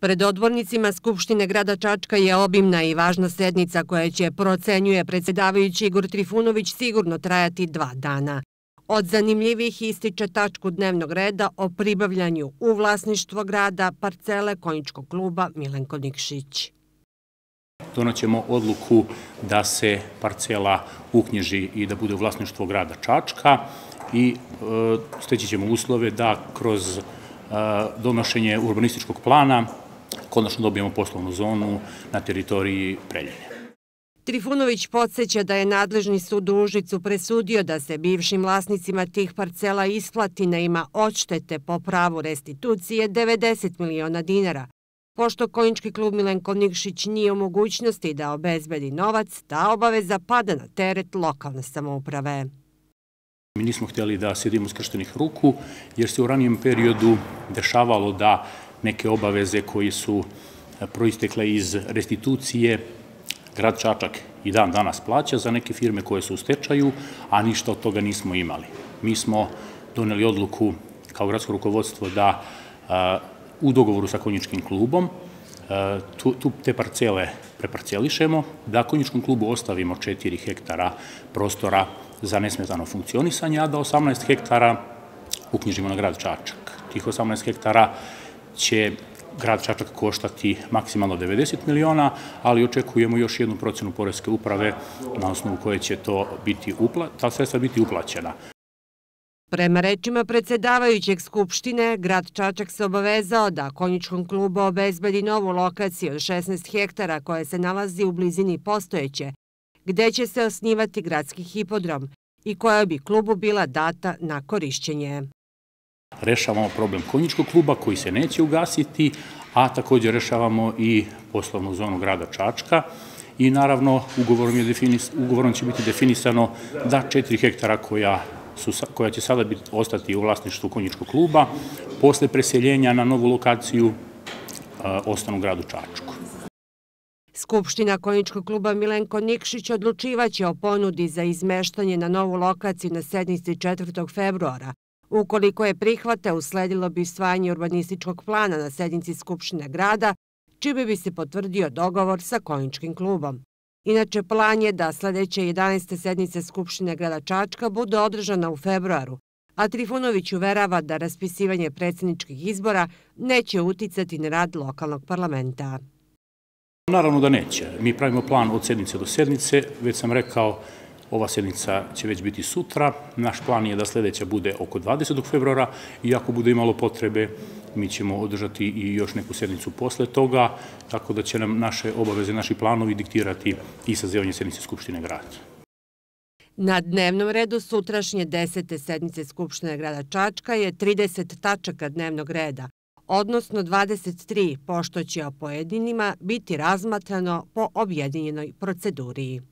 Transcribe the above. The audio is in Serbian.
Pred odbornicima Skupštine grada Čačka je obimna i važna sednica koja će, procenjuje predsedavajući Igor Trifunović, sigurno trajati dva dana. Od zanimljivih ističe tačku dnevnog reda o pribavljanju u vlasništvo grada parcele konjičkog kluba Milenko Nikšić. Donaćemo odluku da se parcela uknjiži i da bude u vlasništvo grada Čačka i e, steći ćemo uslove da kroz e, donošenje urbanističkog plana konačno dobijemo poslovnu zonu na teritoriji Preljene. Trifunović podsjeća da je nadležni sud u Užicu presudio da se bivšim vlasnicima tih parcela isplati na ima odštete po pravu restitucije 90 miliona dinara. Pošto konjički klub Milenko Nikšić nije u mogućnosti da obezbedi novac, ta obaveza pada na teret lokalne samouprave. Mi nismo htjeli da sjedimo skrštenih ruku, jer se u ranijem periodu dešavalo da neke obaveze koji su eh, proistekle iz restitucije, grad Čačak i dan danas plaća za neke firme koje su u stečaju, a ništa od toga nismo imali. Mi smo doneli odluku kao gradsko rukovodstvo da eh, u dogovoru sa konjičkim klubom eh, tu, tu te parcele preparcelišemo, da konjičkom klubu ostavimo 4 hektara prostora za nesmetano funkcionisanje, a da 18 hektara uknjižimo na grad Čačak. Tih 18 hektara će grad Čačak koštati maksimalno 90 miliona, ali očekujemo još jednu procenu Poreske uprave na osnovu koje će to biti upla, ta sredstva biti uplaćena. Prema rečima predsedavajućeg Skupštine, grad Čačak se obavezao da konjičkom klubu obezbedi novu lokaciju od 16 hektara koja se nalazi u blizini postojeće, gde će se osnivati gradski hipodrom i koja bi klubu bila data na korišćenje rešavamo problem konjičkog kluba koji se neće ugasiti, a takođe rešavamo i poslovnu zonu grada Čačka i naravno ugovorom, je definis, ugovorom će biti definisano da 4 hektara koja su, koja će sada biti, ostati u vlasništvu konjičkog kluba, posle preseljenja na novu lokaciju a, e, ostanu gradu Čačku. Skupština Konjičkog kluba Milenko Nikšić odlučivaće o ponudi za izmeštanje na novu lokaciju na sednici 4. februara, Ukoliko je prihvate, usledilo bi usvajanje urbanističkog plana na sednici Skupštine grada, čime bi se potvrdio dogovor sa Konjičkim klubom. Inače, plan je da sledeće 11. sednice Skupštine grada Čačka bude održana u februaru, a Trifunović uverava da raspisivanje predsedničkih izbora neće uticati na rad lokalnog parlamenta. Naravno da neće. Mi pravimo plan od sednice do sednice. Već sam rekao, Ova sednica će već biti sutra. Naš plan je da sledeća bude oko 20. februara i ako bude imalo potrebe, mi ćemo održati i još neku sednicu posle toga, tako da će nam naše obaveze, naši planovi diktirati i sazivanje sednice Skupštine grada. Na dnevnom redu sutrašnje 10. sednice Skupštine grada Čačka je 30 tačaka dnevnog reda, odnosno 23, pošto će o pojedinima biti razmatrano po objedinjenoj proceduri.